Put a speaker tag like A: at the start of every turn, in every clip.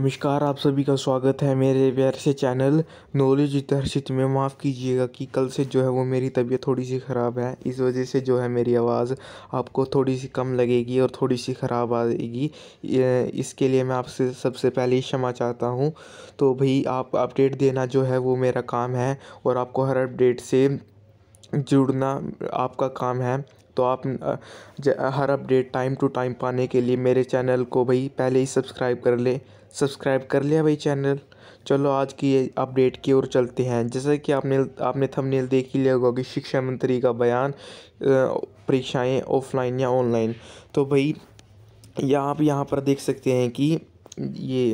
A: नमस्कार आप सभी का स्वागत है मेरे से चैनल नॉलेज दर्शित में माफ़ कीजिएगा कि कल से जो है वो मेरी तबीयत थोड़ी सी ख़राब है इस वजह से जो है मेरी आवाज़ आपको थोड़ी सी कम लगेगी और थोड़ी सी ख़राब आएगी इसके लिए मैं आपसे सबसे पहले क्षमा चाहता हूँ तो भाई आप अपडेट देना जो है वो मेरा काम है और आपको हर अपडेट से जुड़ना आपका काम है तो आप हर अपडेट टाइम टू टाइम पाने के लिए मेरे चैनल को भाई पहले ही सब्सक्राइब कर ले सब्सक्राइब कर लिया भाई चैनल चलो आज की अपडेट की ओर चलते हैं जैसे कि आपने आपने थंबनेल देख ही लिया होगा कि शिक्षा मंत्री का बयान परीक्षाएं ऑफलाइन या ऑनलाइन तो भाई या आप यहाँ पर देख सकते हैं कि ये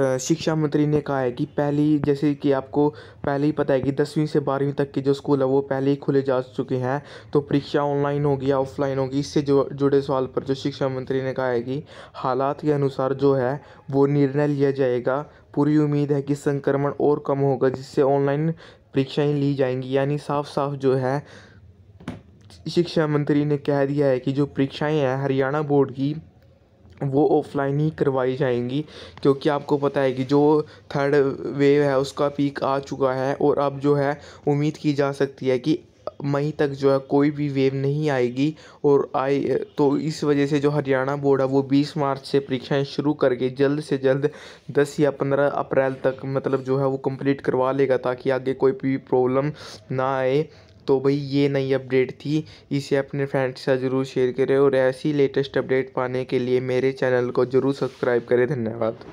A: शिक्षा मंत्री ने कहा है कि पहली जैसे कि आपको पहले ही पता है कि दसवीं से बारहवीं तक के जो स्कूल है वो पहले ही खुले जा चुके हैं तो परीक्षा ऑनलाइन होगी ऑफलाइन होगी इससे जो जुड़े सवाल पर जो शिक्षा मंत्री ने कहा है कि हालात के अनुसार जो है वो निर्णय लिया जाएगा पूरी उम्मीद है कि संक्रमण और कम होगा जिससे ऑनलाइन परीक्षाएँ ली जाएंगी यानी साफ साफ जो है शिक्षा मंत्री ने कह दिया है कि जो परीक्षाएं हैं हरियाणा बोर्ड की वो ऑफ़लाइन ही करवाई जाएंगी क्योंकि आपको पता है कि जो थर्ड वेव है उसका पीक आ चुका है और अब जो है उम्मीद की जा सकती है कि मई तक जो है कोई भी वेव नहीं आएगी और आए तो इस वजह से जो हरियाणा बोर्ड है वो 20 मार्च से परीक्षाएं शुरू करके जल्द से जल्द 10 या 15 अप्रैल तक मतलब जो है वो कंप्लीट करवा लेगा ताकि आगे कोई भी प्रॉब्लम ना आए तो भाई ये नई अपडेट थी इसे अपने फ्रेंड्स के साथ ज़रूर शेयर करें और ऐसी लेटेस्ट अपडेट पाने के लिए मेरे चैनल को ज़रूर सब्सक्राइब करें धन्यवाद